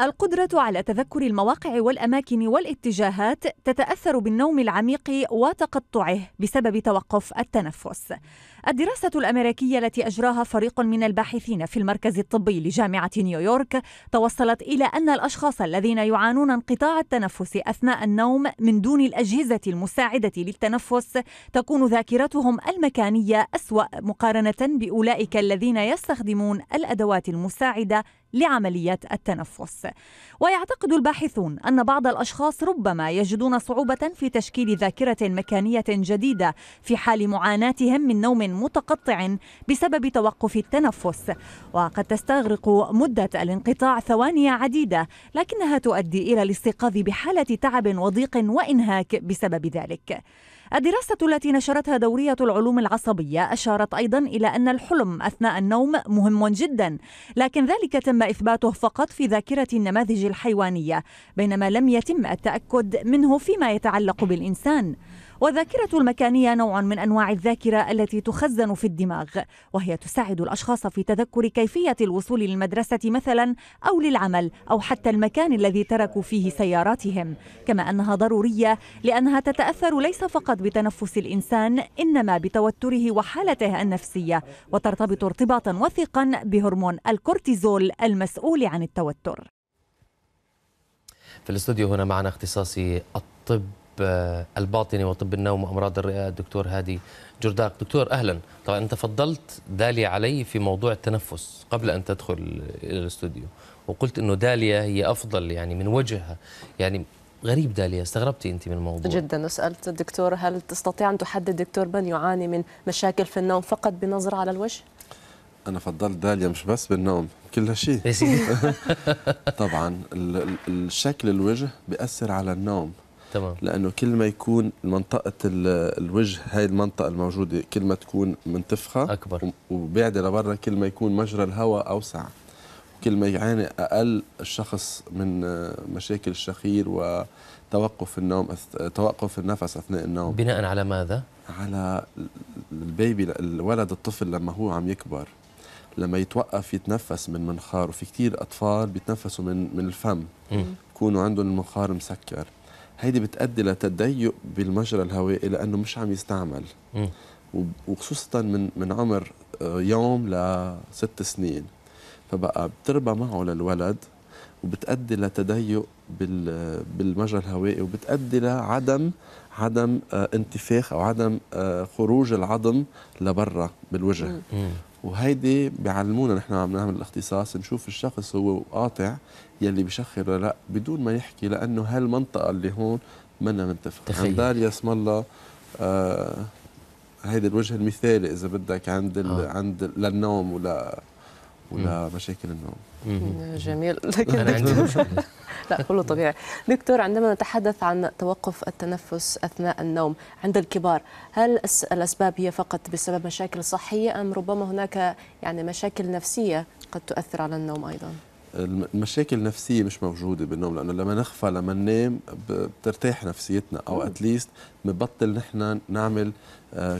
القدرة على تذكر المواقع والأماكن والاتجاهات تتأثر بالنوم العميق وتقطعه بسبب توقف التنفس. الدراسة الأمريكية التي أجراها فريق من الباحثين في المركز الطبي لجامعة نيويورك توصلت إلى أن الأشخاص الذين يعانون انقطاع التنفس أثناء النوم من دون الأجهزة المساعدة للتنفس تكون ذاكرتهم المكانية أسوأ مقارنة بأولئك الذين يستخدمون الأدوات المساعدة لعملية التنفس ويعتقد الباحثون أن بعض الأشخاص ربما يجدون صعوبة في تشكيل ذاكرة مكانية جديدة في حال معاناتهم من نوم متقطع بسبب توقف التنفس وقد تستغرق مدة الانقطاع ثواني عديدة لكنها تؤدي إلى الاستيقاظ بحالة تعب وضيق وإنهاك بسبب ذلك الدراسة التي نشرتها دورية العلوم العصبية أشارت أيضا إلى أن الحلم أثناء النوم مهم جدا لكن ذلك تم إثباته فقط في ذاكرة النماذج الحيوانية بينما لم يتم التأكد منه فيما يتعلق بالإنسان والذاكرة المكانية نوع من أنواع الذاكرة التي تخزن في الدماغ وهي تساعد الأشخاص في تذكر كيفية الوصول للمدرسة مثلا أو للعمل أو حتى المكان الذي تركوا فيه سياراتهم كما أنها ضرورية لأنها تتأثر ليس فقط بتنفس الإنسان إنما بتوتره وحالته النفسية وترتبط ارتباطا وثيقا بهرمون الكورتيزول المسؤول عن التوتر في الاستوديو هنا معنا اختصاصي الطب آه، الباطنه وطب النوم وامراض الرئه الدكتور هادي جرداق دكتور اهلا طبعا انت فضلت داليا علي في موضوع التنفس قبل ان تدخل الى الاستوديو وقلت انه داليا هي افضل يعني من وجهها يعني غريب داليا استغربتي انت من الموضوع جدا وسالت الدكتور هل تستطيع ان تحدد دكتور من يعاني من مشاكل في النوم فقط بنظره على الوجه انا فضلت داليا مش بس بالنوم كل شيء طبعا الشكل الوجه بياثر على النوم تمام لانه كل ما يكون منطقه الوجه هاي المنطقه الموجوده كل ما تكون منتفخه اكبر وبعده لبرا كل ما يكون مجرى الهواء اوسع وكل ما يعاني اقل الشخص من آه، مشاكل الشخير وتوقف النوم توقف النفس اثناء النوم بناء على ماذا على البيبي الولد الطفل لما هو عم يكبر لما يتوقف يتنفس من منخار وفي كثير اطفال بيتنفسوا من من الفم بيكونوا عندهم المنخار مسكر هيدي بتأدي لتضيق بالمجرى الهوائي لانه مش عم يستعمل وخصوصا من من عمر آه، يوم لست سنين فبقى بتربى معه للولد وبتأدي لتضيق بالمجرى الهوائي وبتأدي لعدم عدم آه، انتفاخ او عدم آه، خروج العظم لبرا بالوجه وهيدي بيعلمونا نحن عم نعمل الاختصاص نشوف الشخص هو قاطع يلي بشخر ولا لا بدون ما يحكي لانه هالمنطقه اللي هون منا منتفخ عندار يا اسم الله آه هيدي الوجه المثالي اذا بدك عند ال... آه. عند للنوم ولا ولا مشاكل النوم جميل لكن لا كله طبيعي دكتور عندما نتحدث عن توقف التنفس أثناء النوم عند الكبار هل الأسباب هي فقط بسبب مشاكل صحية أم ربما هناك يعني مشاكل نفسية قد تؤثر على النوم أيضا المشاكل النفسية مش موجودة بالنوم لأنه لما نخفى لما ننام بترتاح نفسيتنا أو أتليست مبطل نحن نعمل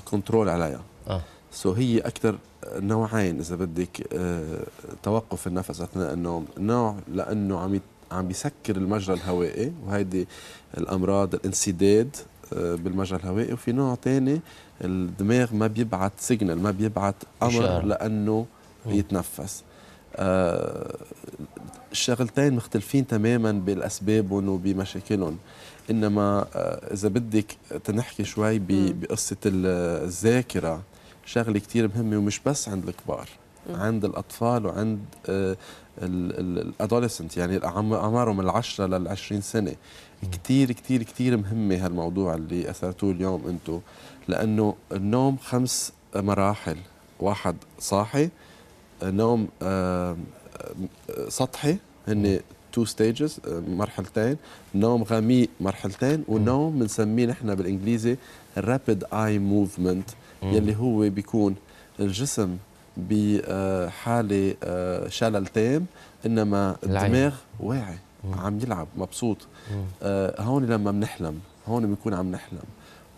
كنترول آه، عليها آه. سو هي أكثر نوعين إذا بدك آه، توقف النفس أثناء النوم نوع لأنه عم عم بيسكر المجرى الهوائي وهيدي الامراض الانسداد آه، بالمجرى الهوائي وفي نوع ثاني الدماغ ما بيبعت سيجنال ما بيبعت امر لانه يتنفس آه، الشغلتين مختلفين تماما بالاسبابهم وبمشاكلهم انما آه، اذا بدك تنحكي شوي بقصه الذاكره شغله كثير مهمه ومش بس عند الكبار عند الاطفال وعند آه، الادوليسنت يعني اعمارهم من العشرة لل 20 سنه كثير كثير كثير مهمه هالموضوع اللي اثرتوه اليوم انتم لانه النوم خمس مراحل واحد صاحي نوم سطحي هن تو ستيجز مرحلتين نوم غميق مرحلتين ونوم بنسميه نحن بالانجليزي الرابيد اي موفمنت يلي هو بيكون الجسم بحاله آه، شلل تام انما الدماغ واعي عم يلعب مبسوط آه، هون لما بنحلم هون بنكون عم نحلم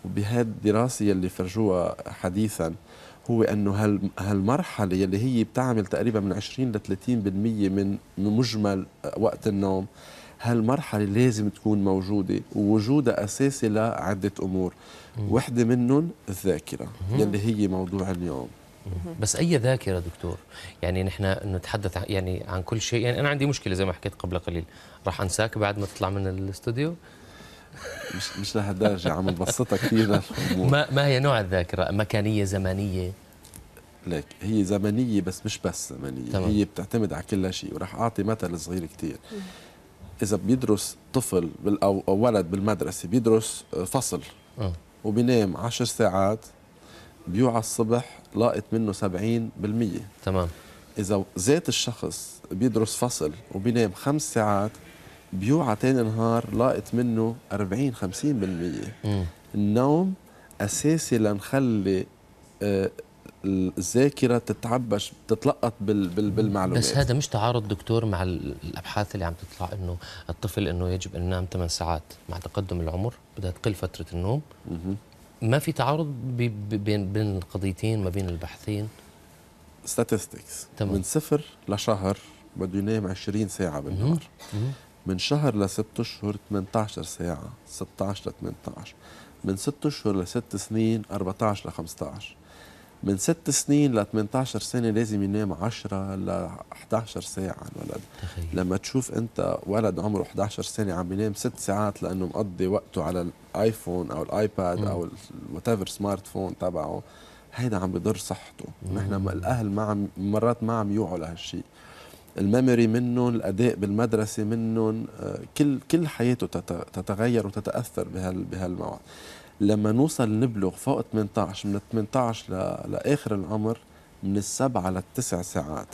وبهذه الدراسه يلي فرجوها حديثا هو انه هال هالمرحله يلي هي بتعمل تقريبا من 20 ل 30% من مجمل آه، وقت النوم هالمرحله لازم تكون موجوده ووجودها اساسي لعده امور وحده منهم الذاكره يلي هي موضوع اليوم بس اي ذاكره دكتور يعني نحن نتحدث يعني عن كل شيء يعني انا عندي مشكله زي ما حكيت قبل قليل راح انساك بعد ما تطلع من الاستوديو مش مش لهالدرجه عم نبسطها كثير ما ما هي نوع الذاكره مكانيه زمنيه لك هي زمنيه بس مش بس زمنيه تمام. هي بتعتمد على كل شيء وراح اعطي مثل صغير كثير اذا بيدرس طفل او ولد بالمدرسه بيدرس آه، فصل آه. وبينام 10 ساعات بيوعى الصبح لاقط منه 70% تمام إذا ذات الشخص بيدرس فصل وبينام خمس ساعات بيوعى تاني نهار لاقط منه 40 50% مم. النوم أساسي لنخلي آه، الذاكره تتعبش تتلقط بالمعلومات بس هذا مش تعارض دكتور مع الابحاث اللي عم تطلع انه الطفل انه يجب ان ينام 8 ساعات مع تقدم العمر بدها تقل فتره النوم ما في تعارض بين بين القضيتين ما بين البحثين ستاتستكس من صفر لشهر بده ينام 20 ساعه بالنهار من شهر لست اشهر 18 ساعه 16 ل 18 من ست اشهر لست سنين 14 ل 15 من ست سنين ل 18 سنه لازم ينام 10 ل 11 ساعه الولد تخيل. لما تشوف انت ولد عمره 11 سنه عم ينام ست ساعات لانه مقضي وقته على الايفون او الايباد او وات ايفر سمارت فون تبعه هيدا عم بضر صحته نحن الاهل ما عم مرات ما عم يوعوا لهالشيء الميموري منهم الاداء بالمدرسه منهم آه، كل كل حياته تتغير وتتاثر بهال بهالموعد لما نوصل نبلغ فوق 18 من 18 لاخر العمر من السبعة للتسع ساعات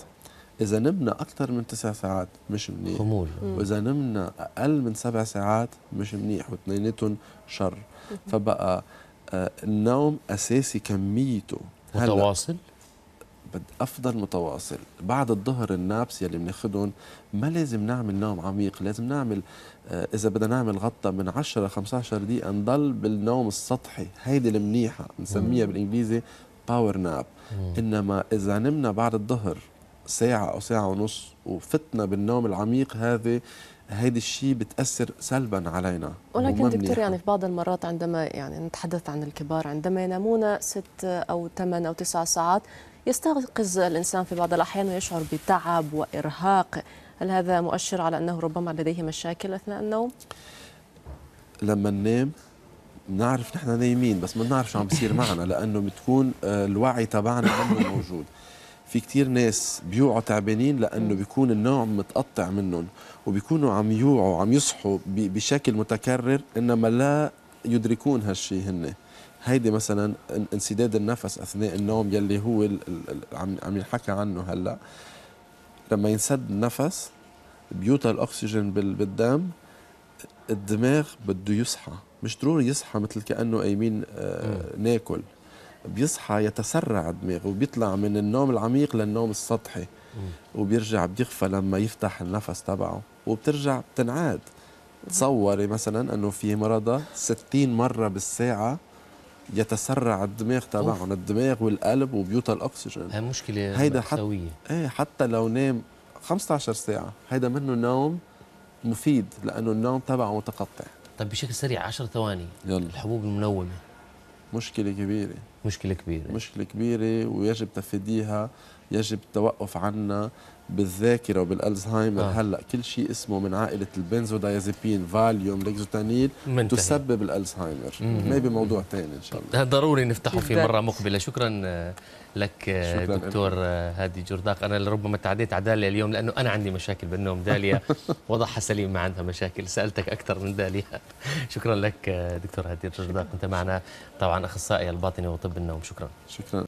اذا نمنا اكثر من تسع ساعات مش منيح خمول واذا نمنا اقل من سبع ساعات مش منيح واثنيناتهم شر فبقى آه، النوم اساسي كميته متواصل بدي افضل متواصل بعد الظهر النابس يلي بناخذهم ما لازم نعمل نوم عميق لازم نعمل آه، اذا بدنا نعمل غطه من 10 ل 15 دقيقه نضل بالنوم السطحي هيدي المنيحه بنسميها بالانجليزي باور ناب انما اذا نمنا بعد الظهر ساعه او ساعه ونص وفتنا بالنوم العميق هذا هيدي الشيء بتاثر سلبا علينا ولكن دكتور يعني في بعض المرات عندما يعني نتحدث عن الكبار عندما ينامون ست او ثمان او تسع ساعات يستيقظ الإنسان في بعض الأحيان ويشعر بتعب وإرهاق هل هذا مؤشر على أنه ربما لديه مشاكل أثناء النوم؟ لما ننام بنعرف نحن نايمين بس ما بنعرف شو عم بيصير معنا لأنه بتكون الوعي تبعنا عنه موجود في كتير ناس بيوعوا تعبانين لانه بيكون النوم متقطع منهم وبيكونوا عم يوعوا عم يصحوا بشكل متكرر انما لا يدركون هالشيء هن هيدي مثلا انسداد النفس اثناء النوم يلي هو عم ينحكى عنه هلا لما ينسد النفس بيوطى الاكسجين بالدم الدماغ بده يصحى مش ضروري يصحى مثل كانه قايمين آه ناكل بيصحى يتسرع دماغه وبيطلع من النوم العميق للنوم السطحي وبيرجع بيخفى لما يفتح النفس تبعه وبترجع بتنعاد تصوري مثلا انه في مرضى 60 مره بالساعه يتسرع الدماغ تبعهم الدماغ والقلب وبيوت الاكسجين هاي مشكله هيدا حتى ايه حتى لو نام 15 ساعه هيدا منه نوم مفيد لانه النوم تبعه متقطع طيب بشكل سريع 10 ثواني يلا. الحبوب المنومه مشكله كبيره مشكله كبيره مشكله كبيره ويجب تفديها يجب التوقف عنها بالذاكره وبالالزهايمر آه. هلا كل شيء اسمه من عائله البنزودايازيبين فاليوم ليكزوتانيل تسبب الالزهايمر ما بموضوع ثاني ان شاء طيب، الله ضروري نفتحه في مره مقبله شكرا آه، لك آه، شكرا دكتور آه، هادي جرداق انا ربما تعديت على اليوم لانه انا عندي مشاكل بالنوم داليا وضعها سليم ما عندها مشاكل سالتك اكثر من داليا شكرا لك دكتور هادي جرداق انت معنا طبعا اخصائي الباطنه وطب النوم شكرا شكرا